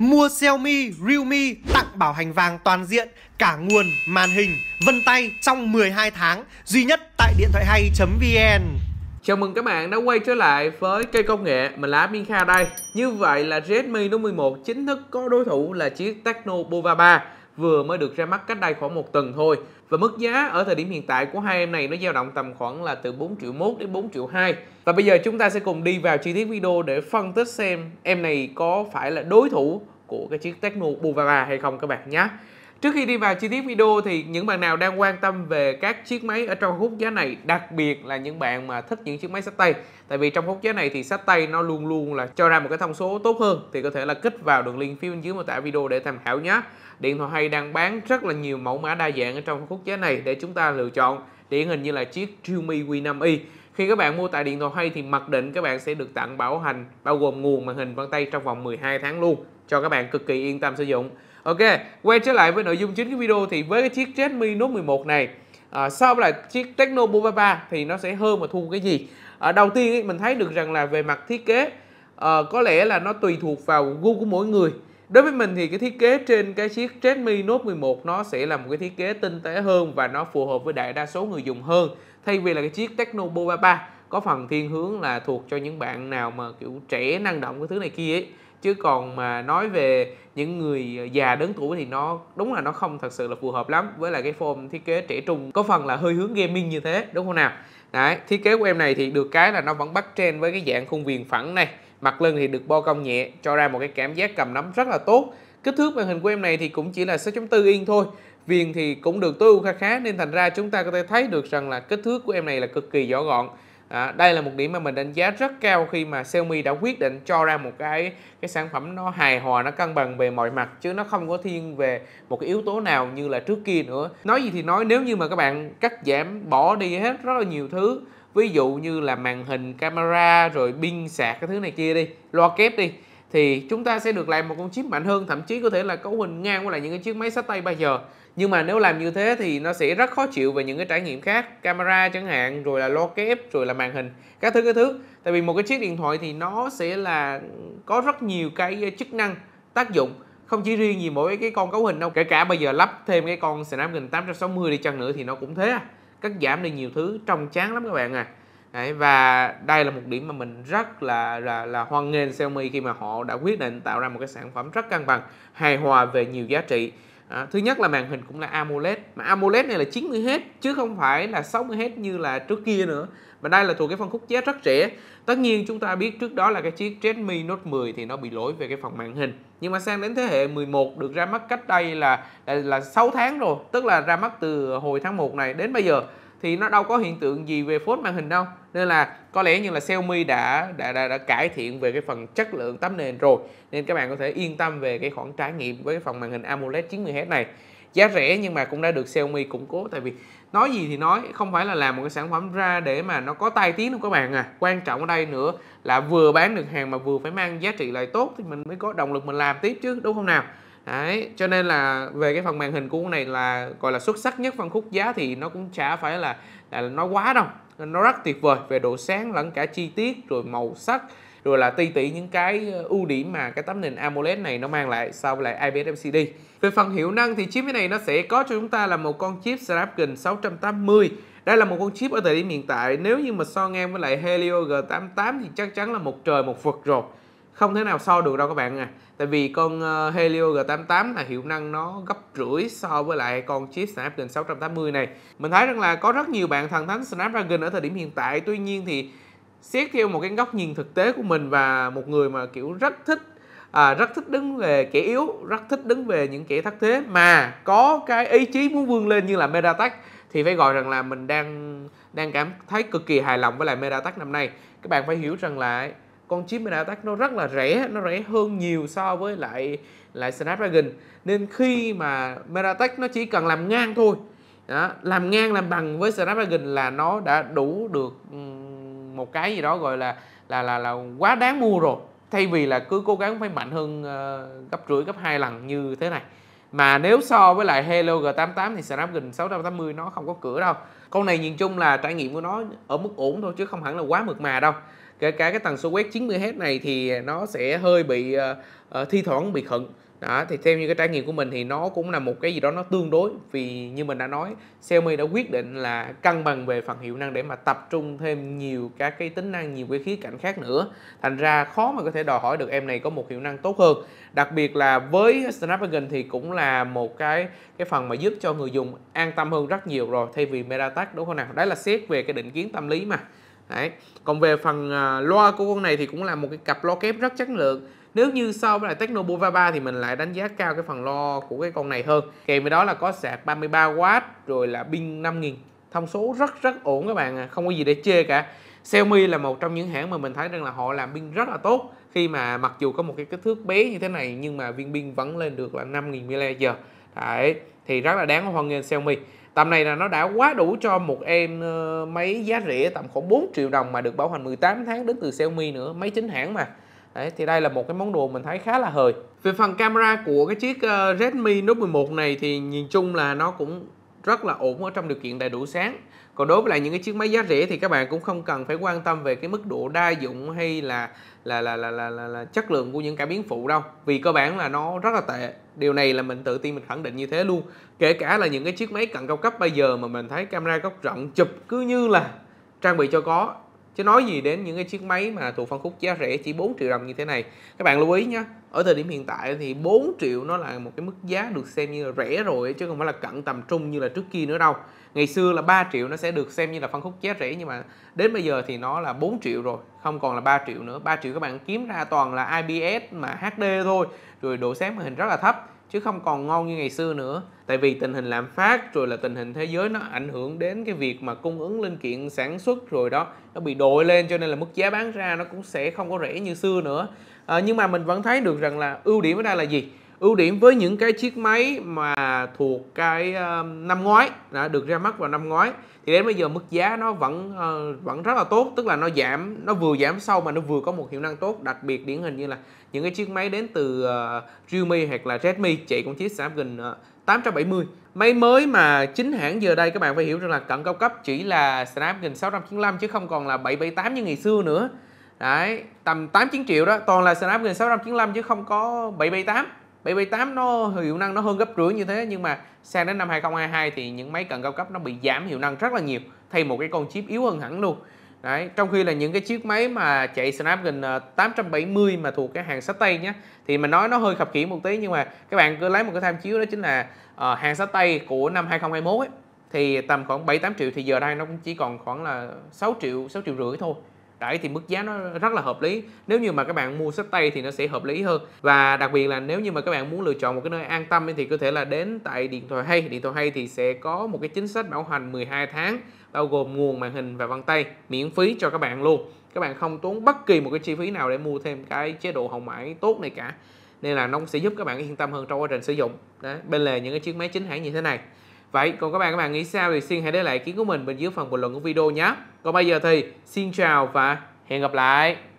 Mua Xiaomi, Realme tặng bảo hành vàng toàn diện cả nguồn, màn hình, vân tay trong 12 tháng duy nhất tại điện thoại hay.vn. Chào mừng các bạn đã quay trở lại với cây công nghệ, mình là Minh Kha đây. Như vậy là Redmi Note 11 chính thức có đối thủ là chiếc Tecno Bova 3 vừa mới được ra mắt cách đây khoảng một tuần thôi và mức giá ở thời điểm hiện tại của hai em này nó dao động tầm khoảng là từ 4 triệu mốt đến 4 triệu hai và bây giờ chúng ta sẽ cùng đi vào chi tiết video để phân tích xem em này có phải là đối thủ của cái chiếc techno Buvara hay không các bạn nhé. Trước khi đi vào chi tiết video thì những bạn nào đang quan tâm về các chiếc máy ở trong hút giá này đặc biệt là những bạn mà thích những chiếc máy sách tay tại vì trong hút giá này thì sách tay nó luôn luôn là cho ra một cái thông số tốt hơn thì có thể là kích vào đường link phía bên dưới mô tả video để tham khảo nhé điện thoại hay đang bán rất là nhiều mẫu mã đa dạng ở trong hút giá này để chúng ta lựa chọn điển hình như là chiếc Realme Q5i khi các bạn mua tại điện thoại hay thì mặc định các bạn sẽ được tặng bảo hành bao gồm nguồn màn hình vân tay trong vòng 12 tháng luôn cho các bạn cực kỳ yên tâm sử dụng. Ok, quay trở lại với nội dung chính của video thì với cái chiếc Redmi Note 11 này à, so với lại chiếc Tecno Pova 3 thì nó sẽ hơn và thu cái gì? À, đầu tiên ấy, mình thấy được rằng là về mặt thiết kế à, có lẽ là nó tùy thuộc vào gu của mỗi người Đối với mình thì cái thiết kế trên cái chiếc Redmi Note 11 nó sẽ là một cái thiết kế tinh tế hơn và nó phù hợp với đại đa số người dùng hơn thay vì là cái chiếc Technobo 33 có phần thiên hướng là thuộc cho những bạn nào mà kiểu trẻ năng động cái thứ này kia ấy chứ còn mà nói về những người già lớn tuổi thì nó đúng là nó không thật sự là phù hợp lắm với lại cái form thiết kế trẻ trung có phần là hơi hướng gaming như thế đúng không nào đấy thiết kế của em này thì được cái là nó vẫn bắt trend với cái dạng khung viền phẳng này mặt lưng thì được bo cong nhẹ cho ra một cái cảm giác cầm nắm rất là tốt kích thước màn hình của em này thì cũng chỉ là 6.4 inch thôi viền thì cũng được tối ưu khá khá nên thành ra chúng ta có thể thấy được rằng là kích thước của em này là cực kỳ rõ gọn À, đây là một điểm mà mình đánh giá rất cao khi mà Xiaomi đã quyết định cho ra một cái cái sản phẩm nó hài hòa nó cân bằng về mọi mặt chứ nó không có thiên về một cái yếu tố nào như là trước kia nữa nói gì thì nói nếu như mà các bạn cắt giảm bỏ đi hết rất là nhiều thứ ví dụ như là màn hình camera rồi pin sạc cái thứ này kia đi loa kép đi thì chúng ta sẽ được làm một con chip mạnh hơn thậm chí có thể là cấu hình ngang với lại những cái chiếc máy sách tay bây giờ nhưng mà nếu làm như thế thì nó sẽ rất khó chịu về những cái trải nghiệm khác camera chẳng hạn rồi là lo kép rồi là màn hình các thứ các thứ tại vì một cái chiếc điện thoại thì nó sẽ là có rất nhiều cái ờ, chức năng tác dụng không chỉ riêng gì mỗi cái con cấu hình đâu kể cả bây giờ lắp thêm cái con Snapdragon 860 đi chăng nữa thì nó cũng thế à cắt giảm đi nhiều thứ trong chán lắm các bạn à Đấy, và đây là một điểm mà mình rất là là là hoan nghênh Xiaomi khi mà họ đã quyết định tạo ra một cái sản phẩm rất cân bằng hài hòa về nhiều giá trị à, thứ nhất là màn hình cũng là AMOLED mà AMOLED này là 90 Hz chứ không phải là 60 Hz như là trước kia nữa và đây là thuộc cái phân khúc giá rất rẻ tất nhiên chúng ta biết trước đó là cái chiếc Redmi Note 10 thì nó bị lỗi về cái phần màn hình nhưng mà sang đến thế hệ 11 được ra mắt cách đây là là, là 6 tháng rồi tức là ra mắt từ hồi tháng 1 này đến bây giờ thì nó đâu có hiện tượng gì về phốt màn hình đâu nên là có lẽ như là Xiaomi đã đã, đã đã cải thiện về cái phần chất lượng tấm nền rồi nên các bạn có thể yên tâm về cái khoản trải nghiệm với cái phần màn hình AMOLED 90Hz này giá rẻ nhưng mà cũng đã được Xiaomi củng cố tại vì nói gì thì nói không phải là làm một cái sản phẩm ra để mà nó có tai tiếng đâu các bạn à quan trọng ở đây nữa là vừa bán được hàng mà vừa phải mang giá trị lại tốt thì mình mới có động lực mình làm tiếp chứ đúng không nào Đấy, cho nên là về cái phần màn hình của con này là gọi là xuất sắc nhất phân khúc giá thì nó cũng chả phải là, là nó quá đâu nó rất tuyệt vời về độ sáng lẫn cả chi tiết rồi màu sắc rồi là ti tỉ những cái ờ, ưu điểm mà cái tấm nền AMOLED này nó mang lại so với lại IPS LCD. Về phần hiệu năng thì chip này nó sẽ có cho chúng ta là một con chip Snapdragon 680 đây là một con chip ở thời điểm hiện tại nếu như mà so ngang với lại Helio G88 thì chắc chắn là một trời một vực rồi không thể nào so được đâu các bạn à tại vì con ờ, Helio G88 là hiệu năng nó gấp rưỡi so với lại con chip Snapdragon 680 này mình thấy rằng là có rất nhiều bạn thần thánh Snapdragon ở thời điểm hiện tại tuy nhiên thì xét theo một cái góc nhìn thực tế của mình và một người mà kiểu rất thích à, rất thích đứng về kẻ yếu rất thích đứng về những kẻ thất thế mà có cái ý chí muốn vươn lên như là Medatech thì phải gọi rằng là mình đang đang cảm thấy cực kỳ hài lòng với lại Medatech năm nay các bạn phải hiểu rằng là con chip MediaTek nó rất là rẻ nó rẻ hơn nhiều so với lại lại Snapdragon nên khi mà MediaTek nó chỉ cần làm ngang thôi đó, làm ngang làm bằng với Snapdragon là nó đã đủ được một cái gì đó gọi là là là là quá đáng mua rồi thay vì là cứ cố gắng phải mạnh hơn uh, gấp rưỡi gấp hai lần như thế này mà nếu so với lại Hello G88 thì Snapdragon 680 nó không có cửa đâu con này nhìn chung là trải nghiệm của nó ở mức ổn thôi chứ không hẳn là quá mượt mà đâu cái cả cái tần số quét 90Hz này thì nó sẽ hơi bị uh, thi thoảng bị khẩn, đó thì theo như cái trải nghiệm của mình thì nó cũng là một cái gì đó nó tương đối vì như mình đã nói Xiaomi đã quyết định là cân bằng về phần hiệu năng để mà tập trung thêm nhiều các cái tính năng nhiều cái khía cạnh khác nữa thành ra khó mà có thể đòi hỏi được em này có một hiệu năng tốt hơn đặc biệt là với Snapdragon thì cũng là một cái cái phần mà giúp cho người dùng an tâm hơn rất nhiều rồi thay vì MediaTek đúng không nào đấy là xét về cái định kiến tâm lý mà Đấy. Còn về phần à, loa của con này thì cũng là một cái cặp loa kép rất chất lượng nếu như so với lại Techno Bova 3 thì mình lại đánh giá cao cái phần lo của cái con này hơn kèm với đó là có sạc 33W rồi là pin 5000 thông số rất rất ổn các bạn à. không có gì để chê cả Xiaomi là một trong những hãng mà mình thấy rằng là họ làm pin rất là tốt khi mà mặc dù có một cái kích thước bé như thế này nhưng mà viên pin vẫn lên được là 5000 mAh đấy thì rất là đáng hoan nghênh Xiaomi tầm này là nó đã quá đủ cho một em ờ, máy giá rẻ tầm khoảng 4 triệu đồng mà được bảo hành 18 tháng đến từ Xiaomi nữa máy chính hãng mà Đấy, thì đây là một cái món đồ mình thấy khá là hời về phần camera của cái chiếc ờ, Redmi Note 11 này thì nhìn chung là nó cũng rất là ổn ở trong điều kiện đầy đủ sáng còn đối với lại những cái chiếc máy giá rẻ thì các bạn cũng không cần phải quan tâm về cái mức độ đa dụng hay là là là là là, là, là chất lượng của những cảm biến phụ đâu vì cơ bản là nó rất là tệ điều này là mình tự tin mình khẳng định như thế luôn kể cả là những cái chiếc máy cận cao cấp bây giờ mà mình thấy camera góc rộng chụp cứ như là trang bị cho có chứ nói gì đến những cái chiếc máy mà thuộc phân khúc giá rẻ chỉ 4 triệu đồng như thế này các bạn lưu ý nhé ở thời điểm hiện tại thì 4 triệu nó là một cái mức giá được xem như là rẻ rồi chứ không phải là cận tầm trung như là trước kia nữa đâu ngày xưa là 3 triệu nó sẽ được xem như là phân khúc giá rẻ nhưng mà đến bây giờ thì nó là 4 triệu rồi không còn là 3 triệu nữa 3 triệu các bạn kiếm ra toàn là IPS mà HD thôi rồi độ sáng màn hình rất là thấp chứ không còn ngon như ngày xưa nữa tại vì tình hình lạm phát rồi là tình hình thế giới nó ảnh hưởng đến cái việc mà cung ứng linh kiện sản xuất rồi đó nó bị đội lên cho nên là mức giá bán ra nó cũng sẽ không có rẻ như xưa nữa à, nhưng mà mình vẫn thấy được rằng là ưu điểm ở đây là gì ưu điểm với những cái chiếc máy mà thuộc cái uh, năm ngoái đã được ra mắt vào năm ngoái thì đến bây giờ mức giá nó vẫn uh, vẫn rất là tốt tức là nó giảm nó vừa giảm sâu mà nó vừa có một hiệu năng tốt đặc biệt điển hình như là những cái chiếc máy đến từ uh, Realme hoặc là Redmi chạy cũng chiếc Snapdragon uh, 870 máy mới mà chính hãng giờ đây các bạn phải hiểu rằng là cận cao cấp chỉ là Snapdragon 695 chứ không còn là 778 như ngày xưa nữa đấy tầm 8 9 triệu đó toàn là Snapdragon 695 chứ không có 778 BB8 nó hiệu năng nó hơn gấp rưỡi như thế nhưng mà sang đến năm 2022 thì những máy cận cao cấp nó bị giảm hiệu năng rất là nhiều thay một cái con chip yếu hơn hẳn luôn Đấy, trong khi là những cái chiếc máy mà chạy Snapdragon 870 ờ, mà thuộc cái hàng sách tay nhé thì mình nói nó hơi khập khiễng một tí nhưng mà các bạn cứ lấy một cái tham chiếu đó chính là uh, hàng sách tay của năm 2021 ấy thì tầm khoảng 7 8 triệu thì giờ đây nó cũng chỉ còn khoảng là 6 triệu 6 triệu rưỡi thôi đấy thì mức giá nó rất là hợp lý nếu như mà các bạn mua sách tay thì nó sẽ hợp lý hơn và đặc biệt là nếu như mà các bạn muốn lựa chọn một cái nơi an tâm thì có thể là đến tại điện thoại hay điện thoại hay thì sẽ có một cái chính sách bảo hành 12 tháng bao gồm nguồn màn hình và vân tay miễn phí cho các bạn luôn các bạn không tốn bất kỳ một cái chi phí nào để mua thêm cái chế độ hậu mãi tốt này cả nên là nó sẽ giúp các bạn yên tâm hơn trong quá trình sử dụng đấy bên lề những cái chiếc máy chính hãng như thế này Vậy còn các bạn các bạn nghĩ sao thì xin hãy để lại ý kiến của mình bên dưới phần bình luận của video nhé. Còn bây giờ thì xin chào và hẹn gặp lại.